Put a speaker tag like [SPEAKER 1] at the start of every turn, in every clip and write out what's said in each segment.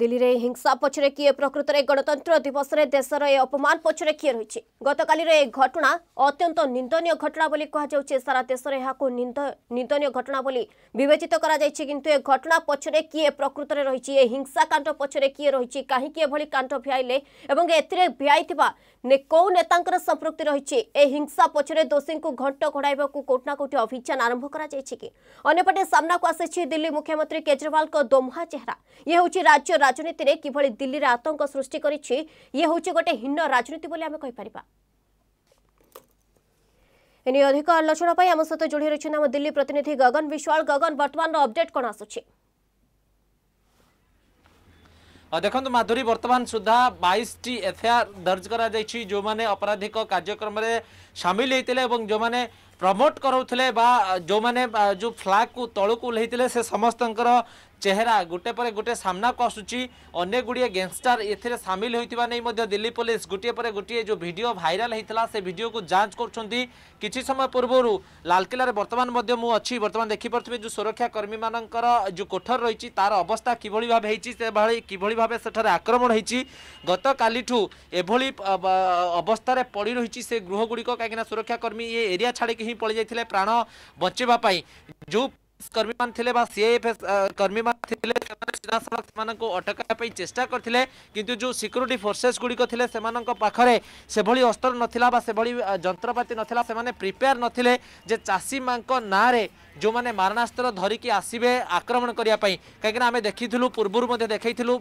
[SPEAKER 1] দিল্লিরে হিংসা পছরে কিয়ে প্রকৃতরে গণতন্ত্র দিবসরে দেশের এ অপমান পছরে কিয়ে রয়েছে গতকালের এই ঘটনা অত্যন্ত নিন্দনীয় ঘটনা বলে কুহযাচ্ছে সারা দেশের এখন নিন্দনীয় ঘটনা বলে বিবেচিত করা যাইছে কিন্তু এ ঘটনা পছরে কিয়ে প্রকৃতরে রয়েছে এ হিংসাকাণ্ড পছরে কিয়ে রয়েছে কাহিকি এভাবে কাণ্ড ভিয়াইলে এবং এতে ভিয়াইবা কেউ নেতাঙ্কর সম্পৃক্তি রয়েছে এই হিংসা পছরে দোষীকে ঘণ্ট ঘোড়াইবা কোটি না কোটি অভিযান আরম্ভ করা যাইছে কি অন্যপটে সামনাকু আসিছে দিল্লি মুখ্যমন্ত্রী কেজরিওয়াল দোমহা চেহারা ইয়ে হচ্ছে রাজ্য ରାଜନୀତିରେ କିଭଳି ଦିଲ୍ଲୀରେ ଆତଙ୍କ ସୃଷ୍ଟି କରିଛି ଇଏ ହେଉଛି ଗୋଟେ ହୀନ ରାଜନୀତି ବୋଲି ଆମେ କହିପାରିବା ଏନେଇ ଅଧିକ ଆଲୋଚନା ପାଇଁ ଆମ ସହିତ ଯୋଡ଼ି ରହିଛନ୍ତି ଆମ ଦିଲ୍ଲୀ ପ୍ରତିନିଧି ଗଗନ ବିଶ୍ୱାଳ ଗଗନ ବର୍ତ୍ତମାନର ଅପଡେଟ୍ କ'ଣ ଆସୁଛି
[SPEAKER 2] ଦେଖନ୍ତୁ ମାଧୁରୀ ବର୍ତ୍ତମାନ ସୁଦ୍ଧା ବାଇଶଟି ଏଫଆଇଆର୍ ଦର୍ଜ କରାଯାଇଛି ଯେଉଁମାନେ ଅପରାଧିକ କାର୍ଯ୍ୟକ୍ରମରେ ସାମିଲ ହୋଇଥିଲେ ଏବଂ ଯେଉଁମାନେ প্রমোট করুলে বা যে যে ফ্লাগ কু তলকু ওহ্লাইলে সে সমস্ত চেহারা গোটে পরে গোটে সামনাকু আসুচি অনেক গুড়িয়ে গ্যাংস্টার এতে সামিল হয়েছে নেই দিল্লি পুলিশ গোটিয়ে পরে গোটিয়ে যে ভিডিও ভাইরাল হয়েছিল সে ভিডিওকে যাঞ্চ করছেন কিছু সময় পূর্বর লালকিলার বর্তমান মু অছি বর্তমান দেখিপারে যে সুরক্ষাকর্মী মানকর যে কোঠর রয়েছে তার অবস্থা কিভাবে ভাবে হয়েছি সেভাবে কিভাবে ভাবে সেঠার আক্রমণ হয়েছি গতকালিঠু এভাবে অবস্থায় পড়ি রয়েছে সে গৃহগুড়ি কিনা সুরক্ষাকর্মী এ এরিয়া ছাড়িকি হি পড়ে যাই প্রাণ বঞ্চাই যে কর্মীমান থিলে বা সিআইএফএস কর্মীমান থিলে সেমানে সিধাসলখ সেমানকু অটকাইবা পাই চেষ্টা করথিলে কিন্তু যে সিকিউরিটি ফোর্সেস গুড়িক থিলে সেমানক পাখরে সেভলি অস্ত্র নথিলা বা সেভলি যন্ত্রপাতি নথিলা সেমানে প্রিপেয়ার নথিলে যে চাষীমানক নাঁরে ଯେଉଁମାନେ ମାରଣାସ୍ତ୍ର ଧରିକି ଆସିବେ ଆକ୍ରମଣ କରିବା ପାଇଁ କାହିଁକିନା ଆମେ ଦେଖିଥିଲୁ ପୂର୍ବରୁ ମଧ୍ୟ ଦେଖେଇଥିଲୁ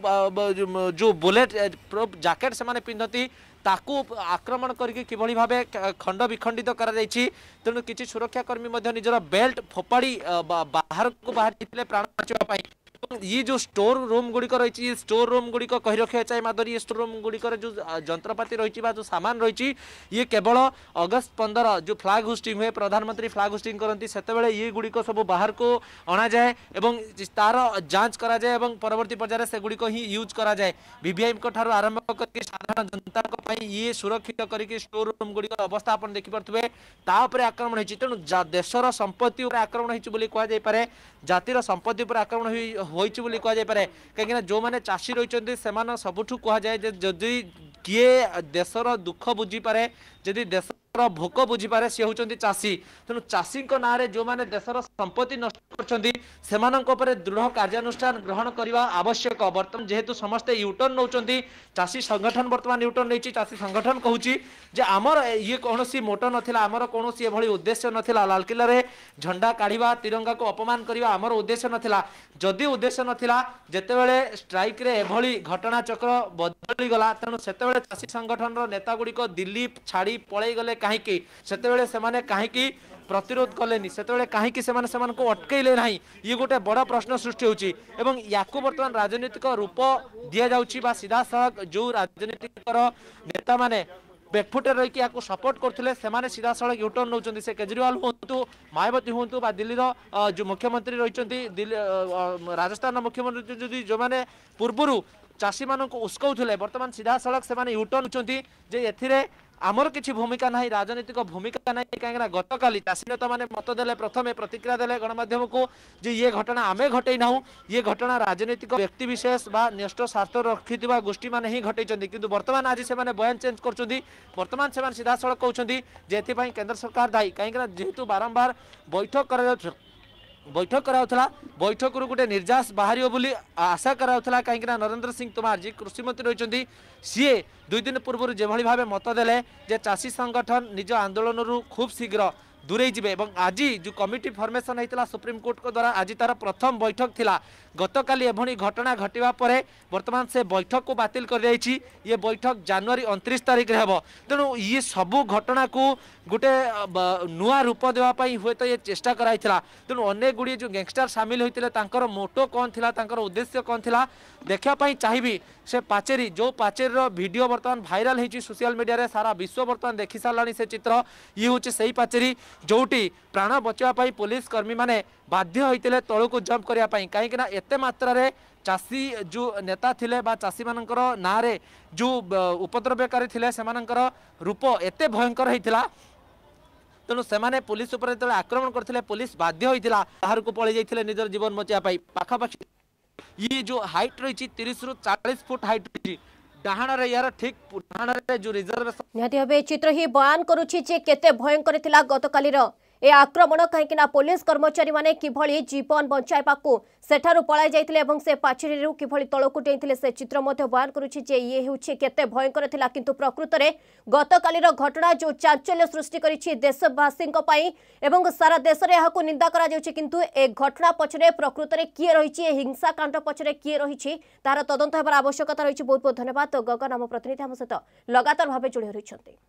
[SPEAKER 2] ଯେଉଁ ବୁଲେଟ୍ ପ୍ରୁଫ୍ ଜ୍ୟାକେଟ୍ ସେମାନେ ପିନ୍ଧନ୍ତି ତାକୁ ଆକ୍ରମଣ କରିକି କିଭଳି ଭାବେ ଖଣ୍ଡ ବିଖଣ୍ଡିତ କରାଯାଇଛି ତେଣୁ କିଛି ସୁରକ୍ଷାକର୍ମୀ ମଧ୍ୟ ନିଜର ବେଲ୍ଟ ଫୋପାଡ଼ି ବାହାରକୁ ବାହାରିଥିଲେ ପ୍ରାଣ ବଞ୍ଚିବା ପାଇଁ ये जो स्टोर रूम गुड़िक रही स्टोर रूम गुड़िक कही रखा जाए माधुरी ये स्टोर रूम गुड़िकर जो जंत्रपाति रही जो सामान रही ये केवल अगस्त पंद्रह जो फ्लाग होस्टिंग हुए प्रधानमंत्री फ्लाग होस्टिंग करती से ये गुड़िक सब बाहर को अणा जाए तार जांच कराए और परवर्त पर्याय से गुड़िक ही यूज कराए भिभीआई ठार आरंभ करके साधारण जनता ये सुरक्षित करके स्टोर रूम गुड़िक अवस्था आप देखिपे तापर आक्रमण होती तेणु देशर संपत्ति आक्रमण होती कह जातिर संपत्ति आक्रमण ହୋଇଛି ବୋଲି କୁହାଯାଇପାରେ କାହିଁକିନା ଯେଉଁମାନେ ଚାଷୀ ରହିଛନ୍ତି ସେମାନେ ସବୁଠୁ କୁହାଯାଏ ଯେ ଯଦି କିଏ ଦେଶର ଦୁଃଖ ବୁଝିପାରେ ଯଦି ଦେଶ ଭୋକ ବୁଝିପାରେ ସେ ହେଉଛନ୍ତି ଚାଷୀ ତେଣୁ ଚାଷୀଙ୍କ ନାଁରେ ଯେଉଁମାନେ ଦେଶର ସମ୍ପତ୍ତି ନଷ୍ଟ କରୁଛନ୍ତି ସେମାନଙ୍କ ଉପରେ ଦୃଢ଼ କାର୍ଯ୍ୟାନୁଷ୍ଠାନ ଗ୍ରହଣ କରିବା ଆବଶ୍ୟକ ବର୍ତ୍ତମାନ ଯେହେତୁ ସମସ୍ତେ ୟୁଟର୍ଣ୍ଣ ନେଉଛନ୍ତି ଚାଷୀ ସଂଗଠନ ବର୍ତ୍ତମାନ ୟୁଟର୍ଣ୍ଣ ନେଇଛି ଚାଷୀ ସଂଗଠନ କହୁଛି ଯେ ଆମର ଇଏ କୌଣସି ମୋଟ ନଥିଲା ଆମର କୌଣସି ଏଭଳି ଉଦ୍ଦେଶ୍ୟ ନଥିଲା ଲାଲକିଲ୍ଲାରେ ଝଣ୍ଡା କାଢ଼ିବା ତିରଙ୍ଗାକୁ ଅପମାନ କରିବା ଆମର ଉଦ୍ଦେଶ୍ୟ ନଥିଲା ଯଦି ଉଦ୍ଦେଶ୍ୟ ନଥିଲା ଯେତେବେଳେ ଷ୍ଟ୍ରାଇକ୍ରେ ଏଭଳି ଘଟଣାଚକ୍ର ବଦଳିଗଲା ତେଣୁ ସେତେବେଳେ ଚାଷୀ ସଂଗଠନର ନେତାଗୁଡ଼ିକ ଦିଲ୍ଲୀ ଛାଡ଼ି ପଳେଇଗଲେ କାହିଁକି ସେତେବେଳେ ସେମାନେ କାହିଁକି ପ୍ରତିରୋଧ କଲେନି ସେତେବେଳେ କାହିଁକି ସେମାନେ ସେମାନଙ୍କୁ ଅଟକେଇଲେ ନାହିଁ ଇଏ ଗୋଟେ ବଡ଼ ପ୍ରଶ୍ନ ସୃଷ୍ଟି ହେଉଛି ଏବଂ ୟାକୁ ବର୍ତ୍ତମାନ ରାଜନୈତିକ ରୂପ ଦିଆଯାଉଛି ବା ସିଧାସଳଖ ଯେଉଁ ରାଜନୈତିକର ନେତାମାନେ ব্যাকফুটে ইয়াকে সপোর্ট করলে সে সিধা সিধাসলখ ইউটর্ন নৌ সে কেজরিওয়াল হুঁতু মায়াবতী হুঁতু বা দিল্লির যে মুখ্যমন্ত্রী রয়েছেন রাজস্থান মুখ্যমন্ত্রী যদি যে পূর্ব চাষী মানুষ উস্কাউলে বর্তমান সড়ক সে ইউটর্ন হচ্ছেন যে এতে আমার কিছু ভূমিকা নাই রাজনৈতিক ভূমিকা নাই কাহিঁকি না গতকালি চাষীনেতা মানে মত দেলে প্রথমে প্রতিক্রিয়া দেলে গণমাধ্যমকু যে ইয়ে ঘটনা আমি ঘটাই না ইয়ে ঘটনা রাজনৈতিক ব্যক্তিবিশেষ বা ন্যস্ত স্বার্থ রক্ষি গোষ্ঠী মানে হি ঘটাই কিন্তু বর্তমান আজ সে বয়ান চেঞ্জ করছেন বর্তমান সে সিধাসল কৌন যে এপাই কেন্দ্র সরকার দায়ী কিনা যেহেতু বারম্বার বৈঠক করা যাচ্ছে বৈঠক করা হয়েছিল বৈঠকর গোটে নির্যাস বাহার বলে আশা করা হয়েছিল কিনা নরেন্দ্র সিং তোমার যে কৃষিমন্ত্রী রয়েছেন সি দুই দিন পূর্ব যেভাবে ভাবে মত দেলে যে চাষী সংগঠন নিজ আন্দোলনর খুব শীঘ্র दूरेजी एवं आज जो कमिटी फर्मेसन होता सुप्रीमकोर्ट द्वारा आज तार प्रथम बैठक था गत काली एभि घटना घटापर वर्तमान से बैठक को बात कर ये बैठक जानुरी अंतरीश तारिखे हे तेणु ये सब घटना को गोटे नुआ रूप देवाई हूँ तो ये चेस्टा करेणु तेणु अनेक गुड़े जो गैंगस्टर सामिल होते मोटो कौन थी उद्देश्य कौन थी देखापी चाहिए से पचेरी जो पचेरी भिड बर्तमान भाइराल हो सोशियाल मीडिया सारा विश्व बर्तमान देखी सारा से चित्र ये हूँ से ही पचेरी ଯେଉଁଠି ପ୍ରାଣ ବଞ୍ଚାଇବା ପାଇଁ ପୋଲିସ କର୍ମୀମାନେ ବାଧ୍ୟ ହୋଇଥିଲେ ତଳକୁ ଜମ୍ପ କରିବା ପାଇଁ କାହିଁକିନା ଏତେ ମାତ୍ରାରେ ଚାଷୀ ଯେଉଁ ନେତା ଥିଲେ ବା ଚାଷୀମାନଙ୍କର ନାଁରେ ଯେଉଁ ଉପଦ୍ରବ୍ୟକାରୀ ଥିଲେ ସେମାନଙ୍କର ରୂପ ଏତେ ଭୟଙ୍କର ହେଇଥିଲା ତେଣୁ ସେମାନେ ପୋଲିସ ଉପରେ ଯେତେବେଳେ ଆକ୍ରମଣ କରିଥିଲେ ପୋଲିସ ବାଧ୍ୟ ହୋଇଥିଲା ବାହାରକୁ ପଳେଇ ଯାଇଥିଲେ ନିଜର ଜୀବନ ବଞ୍ଚାଇବା ପାଇଁ ପାଖାପାଖି ଇଏ ଯେଉଁ ହାଇଟ୍ ରହିଛି ତିରିଶରୁ ଚାଳିଶ ଫୁଟ ହାଇଟ୍ ରହିଛି ଡାହାଣରେ ଏହାର ଠିକ୍ ଡାହାଣରେ ଯେଉଁ ରିଜର୍ଭେସନ
[SPEAKER 1] ନିହାତି ଭାବେ ଏ ଚିତ୍ର ହିଁ ବୟାନ କରୁଛି ଯେ କେତେ ଭୟଙ୍କର ଥିଲା ଗତକାଲିର ଏ ଆକ୍ରମଣ କାହିଁକିନା ପୋଲିସ କର୍ମଚାରୀମାନେ କିଭଳି ଜୀବନ ବଞ୍ଚାଇବାକୁ ସେଠାରୁ ପଳାଇ ଯାଇଥିଲେ ଏବଂ ସେ ପାଚେରୀରୁ କିଭଳି ତଳକୁ ଡେଇଁଥିଲେ ସେ ଚିତ୍ର ମଧ୍ୟ ବୟାନ କରୁଛି ଯେ ଇଏ ହେଉଛି କେତେ ଭୟଙ୍କର ଥିଲା କିନ୍ତୁ ପ୍ରକୃତରେ ଗତକାଲିର ଘଟଣା ଯେଉଁ ଚାଞ୍ଚଲ୍ୟ ସୃଷ୍ଟି କରିଛି ଦେଶବାସୀଙ୍କ ପାଇଁ ଏବଂ ସାରା ଦେଶରେ ଏହାକୁ ନିନ୍ଦା କରାଯାଉଛି କିନ୍ତୁ ଏ ଘଟଣା ପଛରେ ପ୍ରକୃତରେ କିଏ ରହିଛି ଏ ହିଂସାକାଣ୍ଡ ପଛରେ କିଏ ରହିଛି ତାହାର ତଦନ୍ତ ହେବାର ଆବଶ୍ୟକତା ରହିଛି ବହୁତ ବହୁତ ଧନ୍ୟବାଦ ଗଗନ ଆମ ପ୍ରତିନିଧି ଆମ ସହିତ ଲଗାତାର ଭାବେ ଯୋଡ଼ି ରହିଛନ୍ତି